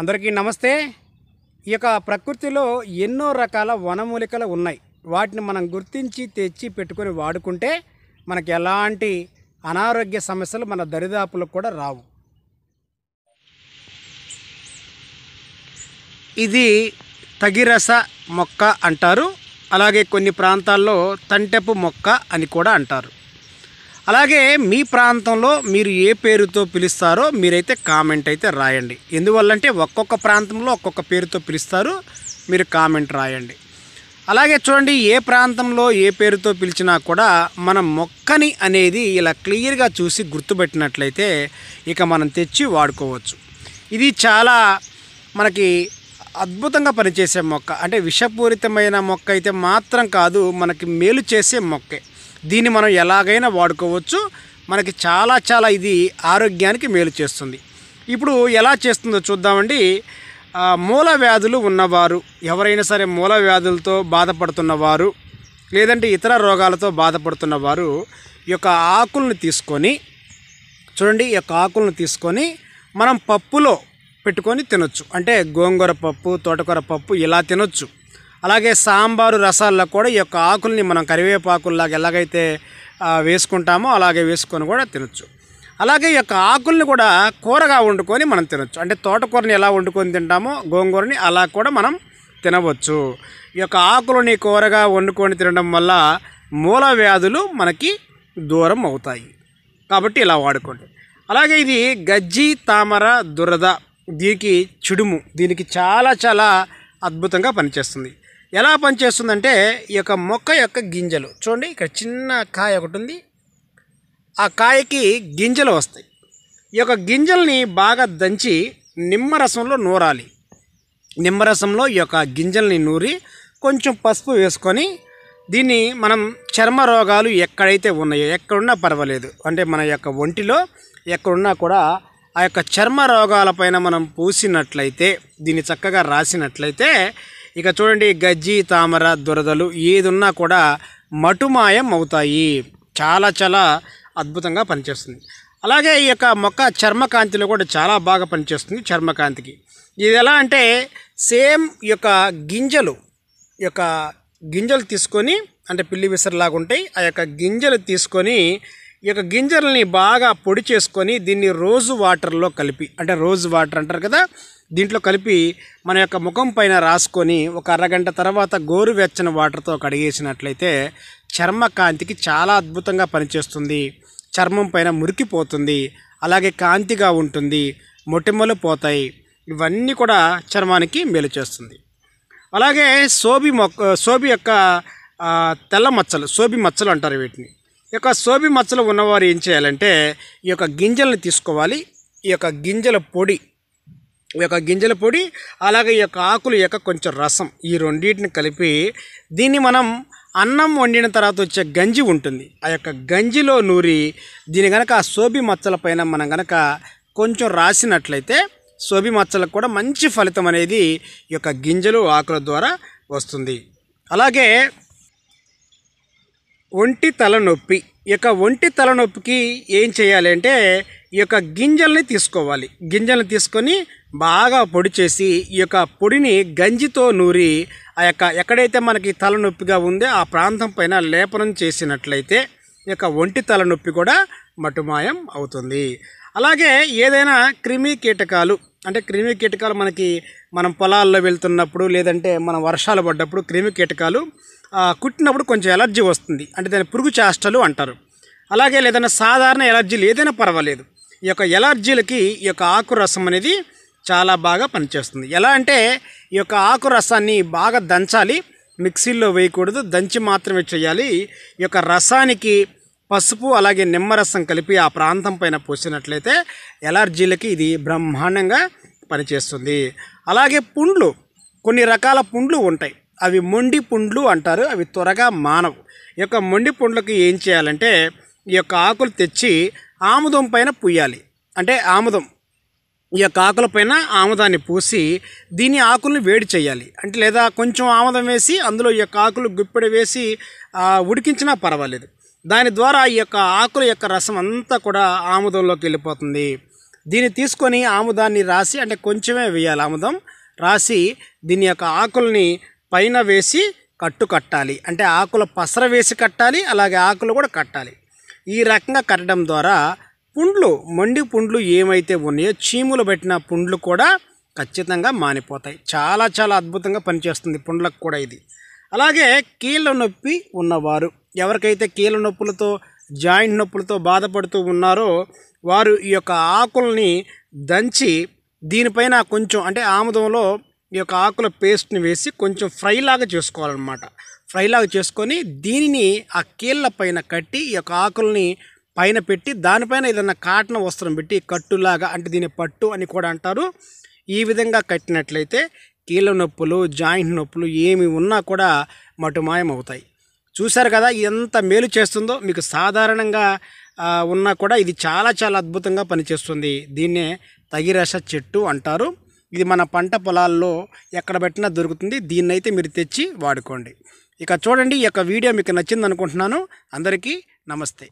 అందరికీ నమస్తే ఈ యొక్క ప్రకృతిలో ఎన్నో రకాల వనమూలికలు ఉన్నాయి వాటిని మనం గుర్తించి తెచ్చి పెట్టుకొని వాడుకుంటే మనకి ఎలాంటి అనారోగ్య సమస్యలు మన దరిదాపులకు కూడా రావు ఇది తగిరస మొక్క అంటారు అలాగే కొన్ని ప్రాంతాల్లో తంటెపు మొక్క అని కూడా అంటారు అలాగే మీ ప్రాంతంలో మీరు ఏ పేరుతో పిలుస్తారో మీరైతే కామెంట్ అయితే రాయండి ఎందువల్లంటే ఒక్కొక్క ప్రాంతంలో ఒక్కొక్క పేరుతో పిలుస్తారు మీరు కామెంట్ రాయండి అలాగే చూడండి ఏ ప్రాంతంలో ఏ పేరుతో పిలిచినా కూడా మన మొక్కని అనేది ఇలా క్లియర్గా చూసి గుర్తుపెట్టినట్లయితే ఇక మనం తెచ్చి వాడుకోవచ్చు ఇది చాలా మనకి అద్భుతంగా పనిచేసే మొక్క అంటే విషపూరితమైన మొక్క అయితే మాత్రం కాదు మనకి మేలు చేసే మొక్కే దీన్ని మనం ఎలాగైనా వాడుకోవచ్చు మనకి చాలా చాలా ఇది ఆరోగ్యానికి మేలు చేస్తుంది ఇప్పుడు ఎలా చేస్తుందో చూద్దామండి మూల వ్యాధులు ఉన్నవారు ఎవరైనా సరే మూల వ్యాధులతో బాధపడుతున్నవారు లేదంటే ఇతర రోగాలతో బాధపడుతున్నవారు ఈ యొక్క ఆకులను తీసుకొని చూడండి ఈ యొక్క ఆకులను తీసుకొని మనం పప్పులో పెట్టుకొని తినొచ్చు అంటే గోంగూర పప్పు తోటకూర పప్పు ఇలా తినొచ్చు అలాగే సాంబారు రసాల్లో కూడా ఈ యొక్క ఆకుల్ని మనం కరివేపాకుల్లాగా ఎలాగైతే వేసుకుంటామో అలాగే వేసుకొని కూడా తినచ్చు అలాగే ఈ యొక్క ఆకుల్ని కూడా కూరగా వండుకొని మనం తినచ్చు అంటే తోటకూరని ఎలా వండుకొని తింటామో గోంగూరని అలా కూడా మనం తినవచ్చు ఈ యొక్క ఆకులని కూరగా వండుకొని తినడం వల్ల మూల వ్యాధులు మనకి దూరం అవుతాయి కాబట్టి ఇలా వాడుకోండి అలాగే ఇది గజ్జి తామర దురద దీనికి చిడుము దీనికి చాలా చాలా అద్భుతంగా పనిచేస్తుంది ఎలా పనిచేస్తుందంటే ఈ యొక్క మొక్క యొక్క గింజలు చూడండి ఇక్కడ చిన్న కాయ ఒకటి ఉంది ఆ కాయకి గింజలు వస్తాయి ఈ యొక్క గింజల్ని బాగా దంచి నిమ్మరసంలో నూరాలి నిమ్మరసంలో ఈ యొక్క గింజల్ని నూరి కొంచెం పసుపు వేసుకొని దీన్ని మనం చర్మ రోగాలు ఎక్కడైతే ఉన్నాయో ఎక్కడున్నా పర్వాలేదు అంటే మన యొక్క ఒంటిలో ఎక్కడున్నా కూడా ఆ యొక్క చర్మ రోగాలపైన మనం పూసినట్లయితే దీన్ని చక్కగా రాసినట్లయితే ఇక చూడండి గజ్జి తామర దురదలు ఏది ఉన్నా కూడా మటుమాయం అవుతాయి చాలా చాలా అద్భుతంగా పనిచేస్తుంది అలాగే ఈ యొక్క మొక్క చర్మకాంతిలో కూడా చాలా బాగా పనిచేస్తుంది చర్మకాంతికి ఇది ఎలా అంటే సేమ్ యొక్క గింజలు యొక్క గింజలు తీసుకొని అంటే పిల్లి విసరలాగా ఉంటాయి ఆ యొక్క గింజలు తీసుకొని ఈ యొక్క గింజల్ని బాగా పొడి చేసుకొని దీన్ని రోజు వాటర్లో కలిపి అంటే రోజు వాటర్ అంటారు కదా దీంట్లో కలిపి మన యొక్క ముఖం పైన రాసుకొని ఒక అరగంట తర్వాత గోరువెచ్చని వాటర్తో కడిగేసినట్లయితే చర్మ కాంతికి చాలా అద్భుతంగా పనిచేస్తుంది చర్మం పైన మురికిపోతుంది అలాగే కాంతిగా ఉంటుంది మొటిమలు పోతాయి ఇవన్నీ కూడా చర్మానికి మేలు చేస్తుంది అలాగే సోబి మొక్క సోబి యొక్క తెల్ల మచ్చలు సోబి మచ్చలు అంటారు వీటిని ఈ యొక్క సోబి మచ్చలు ఉన్నవారు ఏం చేయాలంటే ఈ యొక్క గింజలను తీసుకోవాలి ఈ యొక్క గింజల పొడి ఈ యొక్క గింజల పొడి అలాగే ఈ యొక్క ఆకులు యొక్క కొంచెం రసం ఈ రెండింటిని కలిపి దీన్ని మనం అన్నం వండిన తర్వాత వచ్చే గంజి ఉంటుంది ఆ యొక్క గంజిలో నూరి దీని కనుక ఆ సోబి మచ్చల పైన మనం కనుక కొంచెం రాసినట్లయితే సోబి మచ్చలకు కూడా మంచి ఫలితం అనేది ఈ యొక్క గింజలు ఆకుల ద్వారా వస్తుంది అలాగే ఒంటి తలనొప్పి ఈ యొక్క ఒంటి తలనొప్పికి ఏం చేయాలి అంటే ఈ యొక్క గింజల్ని తీసుకోవాలి గింజల్ని తీసుకొని బాగా పొడి చేసి ఈ యొక్క పొడిని గంజితో నూరి ఆ యొక్క ఎక్కడైతే మనకి తలనొప్పిగా ఉందో ఆ ప్రాంతం పైన లేపనం చేసినట్లయితే ఈ యొక్క ఒంటి తలనొప్పి కూడా మటుమాయం అవుతుంది అలాగే ఏదైనా క్రిమి కీటకాలు అంటే క్రిమి కీటకాలు మనకి మనం పొలాల్లో వెళ్తున్నప్పుడు లేదంటే మనం వర్షాలు పడ్డప్పుడు క్రిమి కీటకాలు కుట్టినప్పుడు కొంచెం ఎలర్జీ వస్తుంది అంటే దాని పురుగు చేష్టలు అంటారు అలాగే లేదన్నా సాధారణ ఎలర్జీలు ఏదైనా పర్వాలేదు ఈ యొక్క ఎలర్జీలకి ఈ యొక్క ఆకు రసం అనేది చాలా బాగా పనిచేస్తుంది ఎలా అంటే ఈ యొక్క ఆకు రసాన్ని బాగా దంచాలి మిక్సీలో వేయకూడదు దంచి మాత్రమే చేయాలి ఈ యొక్క రసానికి పసుపు అలాగే నిమ్మరసం కలిపి ఆ ప్రాంతం పైన పోసినట్లయితే ఎలర్జీలకి ఇది బ్రహ్మాండంగా పనిచేస్తుంది అలాగే పుండ్లు కొన్ని రకాల పుండ్లు ఉంటాయి అవి మొండి పుండ్లు అంటారు అవి త్వరగా మానవు ఈ యొక్క మొండి పుండ్లకు ఏం చేయాలంటే ఈ యొక్క ఆకులు తెచ్చి ఆముదం పైన పూయాలి అంటే ఆముదం ఈ యొక్క ఆకుల పైన ఆముదాన్ని పూసి దీని ఆకుల్ని వేడి చేయాలి అంటే లేదా కొంచెం ఆముదం వేసి అందులో ఈ యొక్క ఆకులు గుప్పెడు వేసి ఉడికించినా పర్వాలేదు దాని ద్వారా ఈ యొక్క ఆకుల యొక్క రసం అంతా కూడా ఆముదంలోకి వెళ్ళిపోతుంది దీన్ని తీసుకొని ఆముదాన్ని రాసి అంటే కొంచెమే వేయాలి ఆముదం రాసి దీని యొక్క ఆకుల్ని పైన వేసి కట్టు కట్టాలి అంటే ఆకుల పసర వేసి కట్టాలి అలాగే ఆకులు కూడా కట్టాలి ఈ రకంగా కట్టడం ద్వారా పుండ్లు మండి పుండ్లు ఏమైతే ఉన్నాయో చీములు పెట్టిన పుండ్లు కూడా ఖచ్చితంగా మానిపోతాయి చాలా చాలా అద్భుతంగా పనిచేస్తుంది పుండ్లకు కూడా ఇది అలాగే కీళ్ళ నొప్పి ఉన్నవారు ఎవరికైతే కీళ్ళ నొప్పులతో జాయింట్ నొప్పులతో బాధపడుతూ ఉన్నారో వారు ఈ యొక్క ఆకుల్ని దంచి దీనిపైన కొంచెం అంటే ఆముదంలో ఈ యొక్క ఆకుల పేస్ట్ని వేసి కొంచెం ఫ్రైలాగా చేసుకోవాలన్నమాట ఫ్రైలాగా చేసుకొని దీనిని ఆ కీళ్ళ పైన కట్టి ఈ యొక్క ఆకుల్ని పైన పెట్టి దానిపైన ఏదైనా కాటన వస్త్రం పెట్టి కట్టులాగా అంటే దీని పట్టు అని కూడా అంటారు ఈ విధంగా కట్టినట్లయితే కీళ్ళ నొప్పులు జాయింట్ నొప్పులు ఏమి ఉన్నా కూడా మటుమాయమవుతాయి చూశారు కదా ఎంత మేలు చేస్తుందో మీకు సాధారణంగా ఉన్నా కూడా ఇది చాలా చాలా అద్భుతంగా పనిచేస్తుంది దీన్నే తగిరస చెట్టు అంటారు ఇది మన పంట పొలాల్లో ఎక్కడ పెట్టినా దొరుకుతుంది దీన్నైతే మీరు తెచ్చి వాడుకోండి ఇక చూడండి ఈ యొక్క వీడియో మీకు నచ్చింది అనుకుంటున్నాను అందరికీ నమస్తే